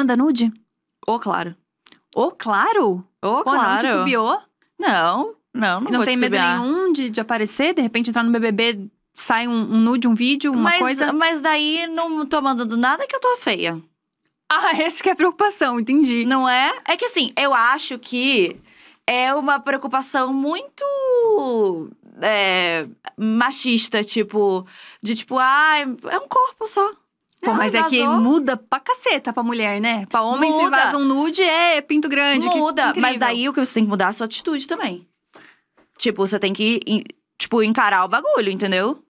Manda nude? Ô, claro. Ô, claro? Ô, Pô, claro. Não Não, não, não, não vou tem medo nenhum de, de aparecer? De repente entrar no BBB, sai um, um nude, um vídeo, uma mas, coisa? Mas daí não tô mandando nada que eu tô feia. Ah, essa que é a preocupação, entendi. Não é? É que assim, eu acho que é uma preocupação muito é, machista, tipo, de tipo, ai, ah, é um corpo só. Pô, mas vazou. é que muda pra caceta pra mulher, né? Pra homem, se vaza um nude, é pinto grande. Muda, mas daí o que você tem que mudar é a sua atitude também. Tipo, você tem que, tipo, encarar o bagulho, entendeu?